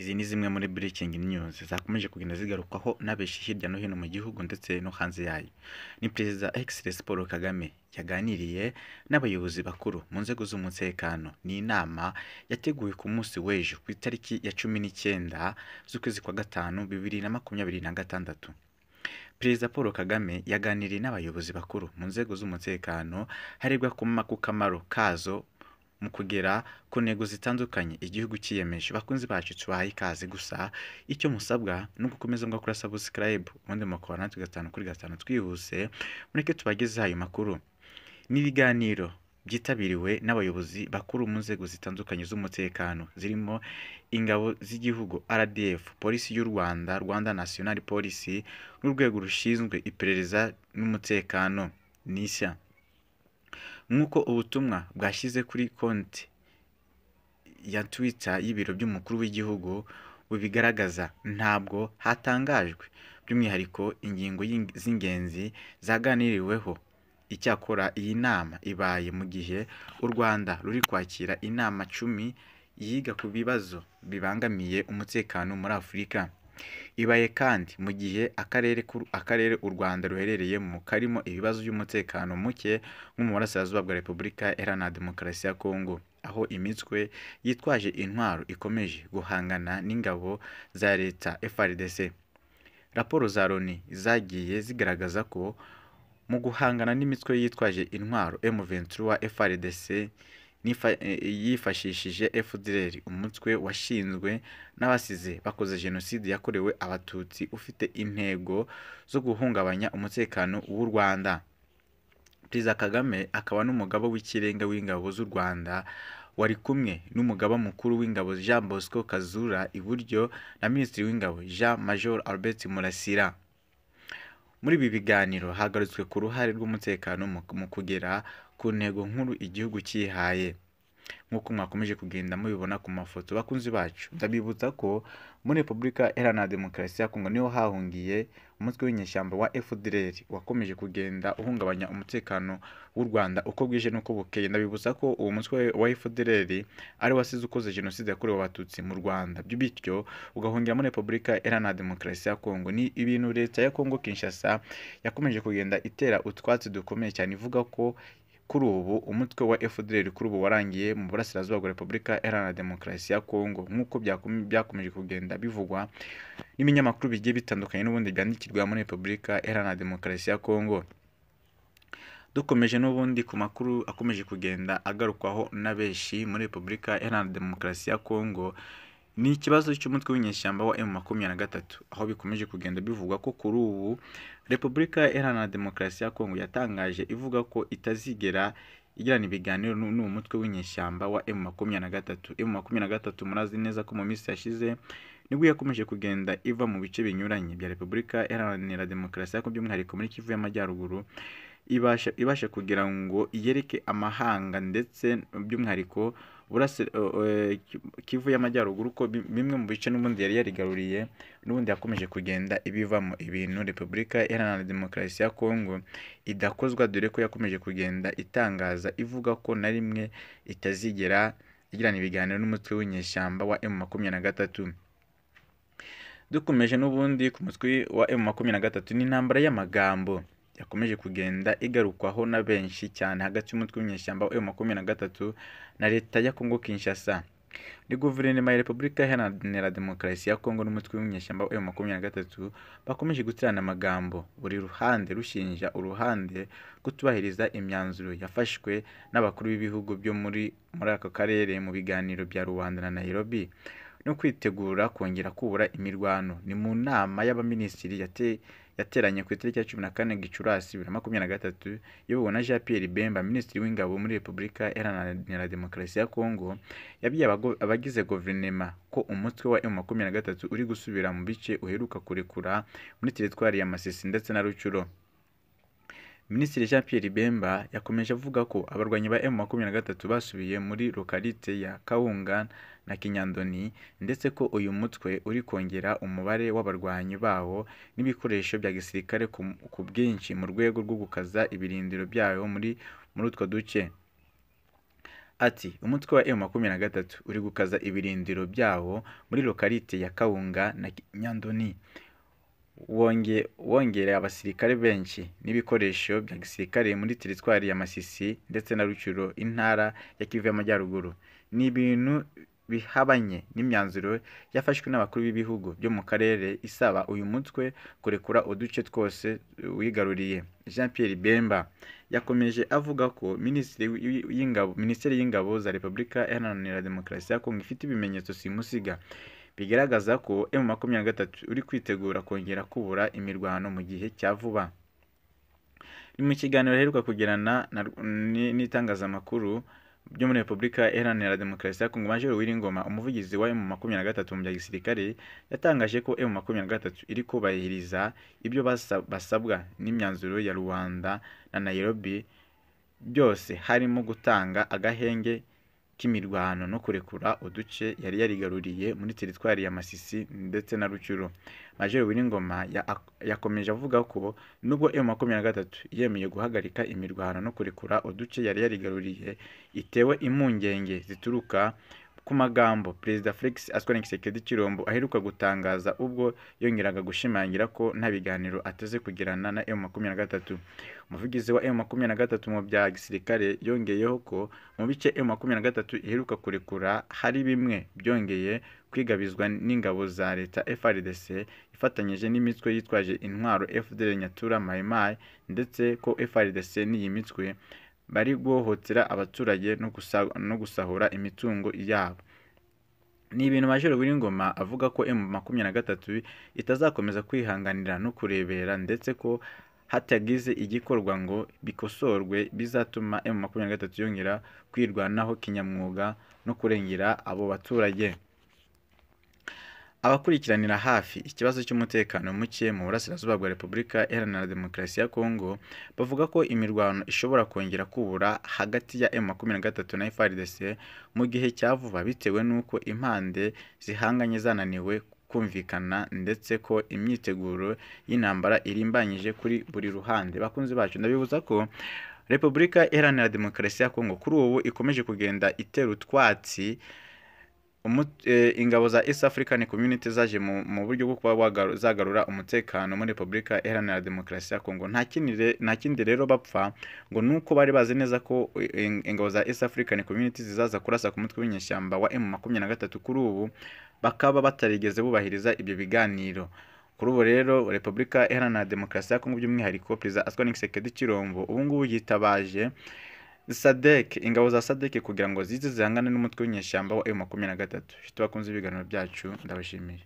Izi ni zimwe muri breaking news zakomeje kugenda zigarukwaho n'abenshi hirya no hino mu gihugu ndetse no hanze yayo. Ni Perezida Excellence Paul Kagame yaganiriye n'abayobozi bakuru mu nzego z'umutekano. Ni inama yateguwe ku munsi w'ejo ku itariki ya cumi n'icyenda z'ukwezi kwa gatanu bibiri na makumyabiri na gatandatu. Perezida Paul Kagame yaganiriye n'abayobozi bakuru mu nzego z'umutekano harebwa ku kamaro kazo mu kugera ku ntego zitandukanye igihugu cyiyemeje bakunzi bacu tubahaye ikaze gusa icyo musabwa ni ugukomeza mugakora subscribe ubundi mukora natwe gatanu kuri gatanu twihuse mureke tubagezeho ayo makuru n'ibiganiro byitabiriwe n'abayobozi bakuru mu nzego zitandukanye z'umutekano zirimo ingabo z'igihugu RDF polisi y'u Rwanda Rwanda National Polisi n'urwego rushinzwe iperereza n'umutekano n'ishya nk'uko ubutumwa bwashyize kuri konti ya twita y'ibiro by'umukuru w'igihugu bubigaragaza ntabwo hatangajwe by'umwihariko ingingo z'ingenzi zaganiriweho icyakora iyi nama ibaye mu gihe u rwanda ruri kwakira inama cumi yiga ku bibazo bibangamiye umutekano muri afurika Ibaye kandi mu gihe akarere u Rwanda ruherereyemo karimo ibibazo by'umutekano muke nko mu Burasirazuba bwa Repubulika Iharanira Demokarasi ya Congo aho imitwe yitwaje intwaro ikomeje guhangana n'ingabo za Leta FARDC. Raporo za Loni zagiye zigaragaza ko mu guhangana n'imitwe yitwaje intwaro M23 FARDC E, e, yifashishije FDLR umutwe washinzwe n'abasize bakoze Jenoside yakorewe Abatutsi ufite intego zo guhungabanya umutekano w'u Rwanda Perezida Kagame akaba n’umugabo w'ikirenga w'ingabo z'u Rwanda wari kumwe n'umugaba mukuru w'ingabo Jean Bosco Kazura iburyo na Minisitiri w'ingabo Jean Major Albert Murasira muri ibi biganiro hagarutswe ku ruhare rw'umutekano mu kugera ku ntego nkuru igihugu cyihaye nk'uko mwakomeje kugenda mubibona ku mafoto bakunzi bacu ndabibutsa ko muri repubulika iharanira demokarasi ya kongo niho hahungiye umutwe w'inyeshyamba wa fdr wakomeje kugenda uhungabanya umutekano w'u rwanda uko bwije n'uko bukeye ndabibutsa ko uwo mutwe wa fdr ari wasize ukoze jenoside yakorewe abatutsi mu rwanda bityo ugahungira muri repubulika iharanira demokarasi ya kongo ni ibintu leta ya kongo kinshasa yakomeje kugenda itera utwatsi dukomeye cyane ivuga ko kuri ubu umutwe wa FDLR kuri ubu warangiye mu burasirazuba bwa Repubulika Iharanira Demokarasi ya Kongo nk'uko byakomeje kugenda bivugwa n'ibinyamakuru bigiye bitandukanye n'ubundi byandikirwa muri Repubulika Iharanira Demokarasi ya Kongo dukomeje n'ubundi ku makuru akomeje kugenda agarukwaho na benshi muri Repubulika Iharanira Demokarasi ya Kongo ni ikibazo cy'umutwe w'inyeshyamba wa emu makumyabiri na gatatu aho bikomeje kugenda bivugwa ko kuri ubu repubulika iharanira demokarasi ya kongo yatangaje ivuga ko itazigera igirana ibiganiro n'uwo mutwe w'inyeshyamba wa emu makumya na gatatu emu makumyabiri na gatatu murazi neza ko mu minsi yashize nibwo yakomeje kugenda iva mu bice binyuranye bya repubulika iharanira demokarasi ariko by'umwihariko muri kivu y'amajyaruguru ibasha kugira ngo yereke amahanga ndetse by'umwihariko kivu y'amajyaruguru ko bimwe mu bice n'ubundi yari yarigaruriye n'ubundi yakomeje kugenda ibivamo ibintu repubulika iharanira demokarasi ya kongo idakozwa dore ko yakomeje kugenda itangaza ivuga ko na rimwe itazigera igirana ibiganiro n'umutwe w'inyeshyamba wa emu makumyabiri na gatatu dukomeje n'ubundi ku mutwe wa emu makumyabiri na gatatu ni intambara y'amagambo yakomeje kugenda igarukwaho na benshi cyane hagati y'umutwe w'inyeshyamba wa M23 na leta ya Congo Kinshasa ni guverinoma ya repubulika iharanira demokarasi ya kongo n'umutwe w'inyeshyamba wa na gatatu bakomeje guterana amagambo buri ruhande rushinja uruhande kutubahiriza imyanzuro yafashwe n'abakuru b'ibihugu byo muri muri aka karere mu biganiro bya rubanda na Nairobi no kwitegura kongera kubura imirwano ni mu nama y'abaminisitiri yateye yateranye ku itariki ya cumi na kane gicurasi bibiri na makumyabiri na gatatu iyobowe na jean pierre bemba minisitiri w'ingabo muri repubulika iharanira demokarasi ya kongo yabwiye abagize guverinema ko umutwe wa emu makumyabiri na gatatu uri gusubira mu bice uheruka kurekura muri teritwari ya masisi ndetse na rucuro Minisitiri Jean Pierre Bemba yakomeje avuga ko abarwanyi ba na gatatu basubiye muri lokalite ya Kawunga na Kinyandoni ndetse ko uyu mutwe uri kongera umubare w'abarwanyi bawo n'ibikoresho bya gisirikare ku bwinshi mu rwego rwo gukaza ibirindiro byawo muri muri utwo duce Ati “Umutwe wa na 23 uri gukaza ibirindiro byawo muri lokalite ya Kawunga na Kinyandoni wongereye abasirikare benshi n'ibikoresho bya gisirikare muri Teritwari ya Masisi ndetse na Rutsiro Intara ya Kivu y'Amajyaruguru ni ibintu bihabanye n'imyanzuro yafashwe n'abakuru b'ibihugu byo mu karere isaba uyu mutwe kurekura uduce twose wigaruriye Jean Pierre Bemba yakomeje avuga ko minisiteri y'ingabo za repubulika iharanira demokarasi ya Kongo ifite ibimenyetso simusiga bigaragaza ko m gatatu uri kwitegura kongera kubura imirwano mu gihe cya vuba ni mu kiganiro aheruka kugirana n'itangazamakuru byo muri Repubulika Iharanira Demokarasi ya Kongo Major Uwiringoma umuvugizi wa na gatatu mu bya gisirikare yatangaje ko M23 iri kubahiriza ibyo basabwa n'imyanzuro ya Rwanda na Nairobi byose harimo gutanga agahenge k'imirwano no kurekura uduce yari yarigaruriye muri teritwari ya Masisi ndetse na Rucuro Major Nyiringoma yakomeje avuga ko nubwo m gatatu yemeye guhagarika imirwano no kurekura uduce yari yarigaruriye itewe impungenge zituruka Ku magambo Perezida Felix Tshisekedi Chilombo aheruka gutangaza ubwo yongeraga gushimangira ko nta biganiro ateze kugirana na na gatatu umuvugizi wa na gatatu mu bya gisirikare yongeyeho ko mu bice na gatatu iheruka kurekura hari bimwe byongeye kwigabizwa n'ingabo za leta FRDC ifatanyije n'imitwe yitwaje intwaro FDL Nyatura Mai ndetse ko FRDC n'iyi mitwe bari guhohotera abaturage no gusahura imitungo yabo. Ni ibintu Major Ngoma avuga ko m gatatu itazakomeza kwihanganira no kurebera ndetse ko hatagize igikorwa ngo bikosorwe bizatuma m gatatu yongera kwirwanaho kinyamwuga no kurengera abo baturage. Abakurikiranira hafi ikibazo cy'umutekano muke mu Burasirazuba bwa Repubulika Iharanira Demokarasi ya Kongo bavuga ko imirwano ishobora kongera kubura hagati ya M23 na FARDC mu gihe cya vuba bitewe n'uko impande zihanganye zananiwe kumvikana ndetse ko imyiteguro y'intambara irimbanyije kuri buri ruhande. Bakunzi bacu ndabibuza ko Repubulika Iharanira Demokarasi ya Kongo kuri ubu ikomeje kugenda itera utwatsi Eh, ingabo za East African Community zaje mu buryo bwo kuba zagarura umutekano muri Repubulika Iharanira Demokarasi ya Kongo nta kindi rero bapfa ngo uko bari bazi neza ko eh, ingabo za East African Community zizaza kurasa ku mutwe w'inyeshyamba wa m gatatu kuri ubu bakaba batarigeze bubahiriza ibyo biganiro kuri ubu rero Repubulika Iharanira Demokarasi ya Kongo by'umwihariko Perezida Antoine Tshisekedi ubu ngubu yitabaje sadek ingabo za sadek kugira ngo zize zihangane n'umutwe w'inyeshyamba wa emu makumyabiri na gatatu bakunze ibiganiro byacu ndabashimiye